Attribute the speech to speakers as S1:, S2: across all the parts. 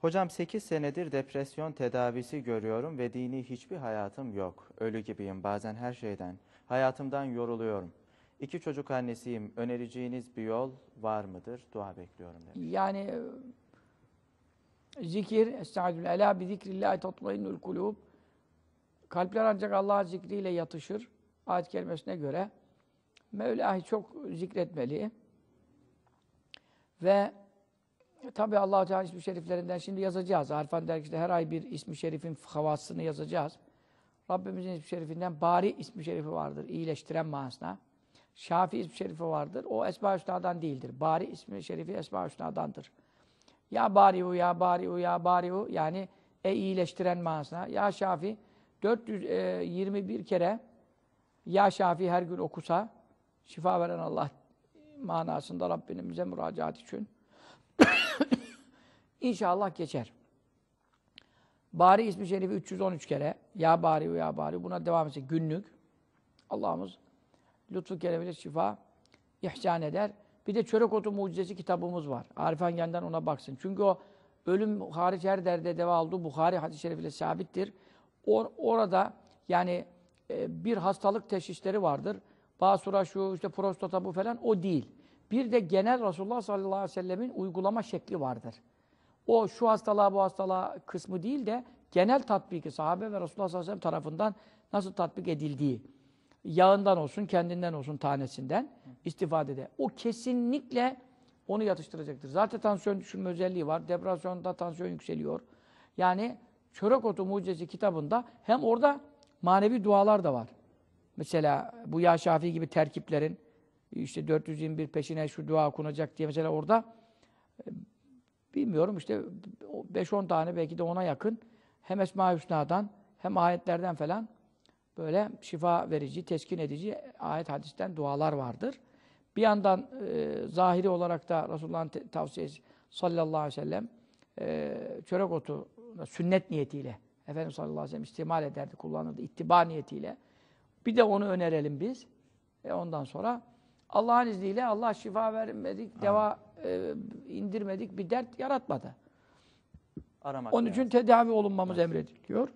S1: Hocam 8 senedir depresyon tedavisi görüyorum ve dini hiçbir hayatım yok. Ölü gibiyim bazen her şeyden. Hayatımdan yoruluyorum. İki çocuk annesiyim. Önereceğiniz bir yol var mıdır? Dua bekliyorum demiş. Yani e, zikir, estağfirullah, ela bi zikrillahi tatmainnul kulub. Kalpler ancak Allah zikriyle yatışır. Ayet kelimesine göre. Mevla'yı çok zikretmeli. Ve e, tabii allah Teala ismi şeriflerinden şimdi yazacağız. Arifan dergisinde her ay bir ismi şerifin havasını yazacağız. Rabbimizin ismi şerifinden bari ismi şerifi vardır. iyileştiren manasına. Şafi ismi şerifi vardır. O Esma Hüsna'dan değildir. Bari ismi şerifi Esma Hüsna'dandır. Ya bariu, ya bari bariu, ya bari bariu yani e iyileştiren manasına. Ya Şafi 421 e, kere Ya Şafi her gün okusa şifa veren Allah manasında Rabbimize müracaat için İnşallah geçer. Bari ismi şerifi 313 kere. Ya bari ya bari. Buna devam edecek günlük. Allah'ımız lütfu keremiyle şifa ihsan eder. Bir de çörek otu mucizesi kitabımız var. Arif Angen'den ona baksın. Çünkü o ölüm hariç her derde deva olduğu Bukhari hadis-i şerifiyle sabittir. Or orada yani e, bir hastalık teşhisleri vardır. Basura şu, işte prostata bu falan o değil. Bir de genel Resulullah sallallahu aleyhi ve sellemin uygulama şekli vardır o şu hastalığa bu hastalığa kısmı değil de genel tatbiki sahabe ve Resulullah sallallahu aleyhi ve sellem tarafından nasıl tatbik edildiği yağından olsun, kendinden olsun tanesinden istifade de. O kesinlikle onu yatıştıracaktır. Zaten tansiyon düşürme özelliği var. Depresyonda tansiyon yükseliyor. Yani Çörek Otu Mucizesi kitabında hem orada manevi dualar da var. Mesela bu Ya Şafii gibi terkiplerin işte 421 peşine şu dua okunacak diye mesela orada bilmiyorum işte 5-10 tane belki de ona yakın hem Esma-i Hüsna'dan hem ayetlerden falan böyle şifa verici, teskin edici ayet hadisten dualar vardır. Bir yandan e, zahiri olarak da Resulullah'ın tavsiyesi sallallahu aleyhi ve sellem e, çörek otu sünnet niyetiyle Efendimiz sallallahu aleyhi ve sellem istimal ederdi, kullanırdı, ittiba niyetiyle. Bir de onu önerelim biz. E ondan sonra Allah'ın izniyle Allah şifa vermedik, deva e, indirmedik, bir dert yaratmadı. Aramak Onun için lazım. tedavi olunmamız evet. emrediliyor.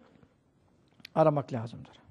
S1: Aramak lazımdır.